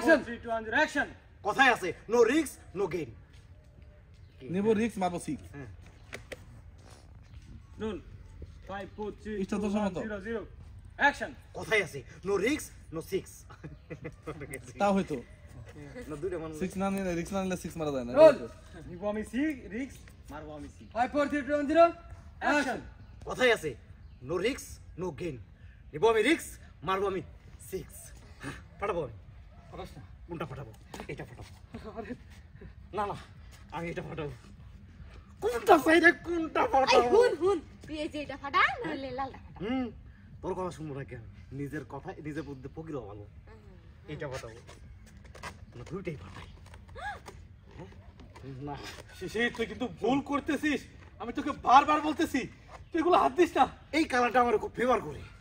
Action 3 2 1 action কথাই আছে no risk no gain নেব রিস্ক মারবো সিক্স নুন 5 four three two one zero 0 action কথাই আছে no risk no হ্যাঁ। সিক্স তা হয়তো না সিক্স না নিলে রিস্ক না নিলে সিক্স মারা যায় না নিব আমি সিক্স রিস্ক মারবো আমি সিক্স 5 4 3 2 1 0 অ্যাকশন কথাই আছে নো রিস্ক নো গেইন নিব আমি রিস্ক মারবো আমি সিক্স হ্যাঁ, পাঠাবো আমি কোনটা ফাটাবো এটা ফাটাবো না না আমি এটা ফাটাবো কোনটা চাই রে কোনটা ফাটাবো হুন হুন তুই এই যে এটা ফাটা নাহলে লালটা ফাটা হুম তোর কথা শুনবো না কেন নিজের কথা নিজের বুদ্ধি পকিরও ভালো এটা ফাটাবো না মানে দুইটাই ফাটাই হ্যাঁ? না শিশির তুই কিন্তু ভুল করতেছিস আমি তোকে বারবার বলতেছি তুই এগুলো হাত দিস না এই কালারটা আমার খুব ফেভার করি